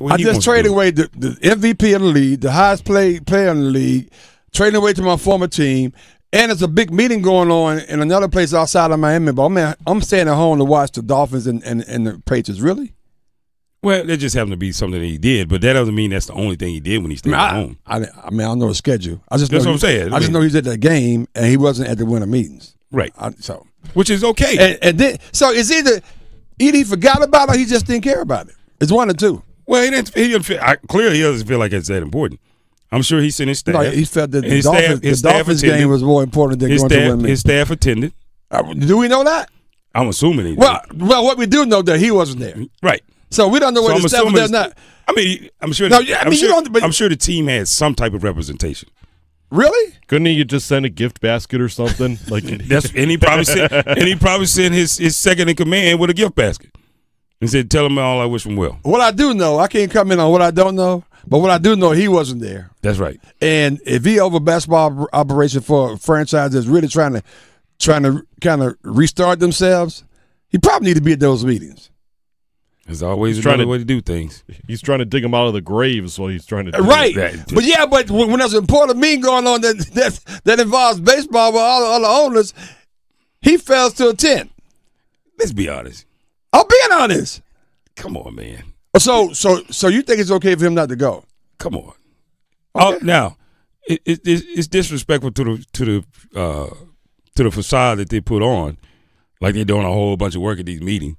When I just traded away the, the MVP of the league, the highest play player in the league, trading away to my former team, and it's a big meeting going on in another place outside of Miami. But I'm I'm staying at home to watch the Dolphins and, and, and the Patriots. Really? Well, it just happened to be something that he did, but that doesn't mean that's the only thing he did when he stayed I mean, at home. I, I, mean, I don't know the schedule. I just that's know what he, I'm saying. I, mean, just know he's at the game and he wasn't at the winter meetings. Right. so, which is okay. And, and then, so it's either either he forgot about it or he just didn't care about it. It's one or two. Well, he didn't. He didn't feel, I, clearly, he doesn't feel like it's that important. I'm sure he sent his staff. No, he felt that the Dolphins, staff, the staff Dolphins game was more important than his going staff, to win. His staff attended. Uh, do we know that? I'm assuming he. Did. Well, well, what we do know that he wasn't there. Right. So we don't know whether so the staff was not. I mean, I'm sure. No, I mean, I'm sure, you don't, I'm sure the team had some type of representation. Really? Couldn't he just send a gift basket or something? like that's and he probably sent and he probably sent his his second in command with a gift basket. He said, "Tell him all I wish him well." What I do know, I can't come in on what I don't know, but what I do know, he wasn't there. That's right. And if he over basketball operation for a franchise that's really trying to trying to kind of restart themselves, he probably need to be at those meetings. There's always he's trying to, way to do things. He's trying to dig them out of the grave is what he's trying to do. Right. That. But yeah, but when, when there's an important meeting going on that that, that involves baseball with all, all the owners, he fails to attend. Let's be honest. I'm being honest. Come on, man. So so so you think it's okay for him not to go? Come on. Okay. Oh, now it, it, it's disrespectful to the to the uh, to the facade that they put on, like they're doing a whole bunch of work at these meetings.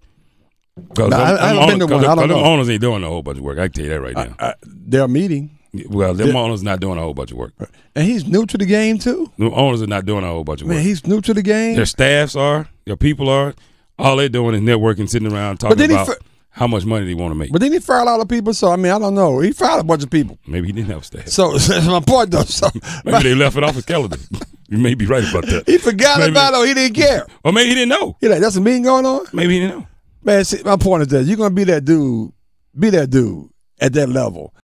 Because I, I haven't owners, been to one. I don't know. owners ain't doing a whole bunch of work. I can tell you that right now. I, I, they're meeting. Well, them owners not doing a whole bunch of work. And he's new to the game too. The owners are not doing a whole bunch of work. Man, he's new to the game. Their staffs are. Their people are. All they're doing is networking, sitting around talking about. how much money they want to make? But then he fired all the people, so I mean, I don't know. He fired a bunch of people. Maybe he didn't have staff. So that's my point, though. So, maybe they left it off his calendar. You may be right about that. He forgot maybe. about it, or he didn't care. Or maybe he didn't know. He like that's a meeting going on. Maybe he didn't know. Man, see, my point is that you're gonna be that dude. Be that dude at that level.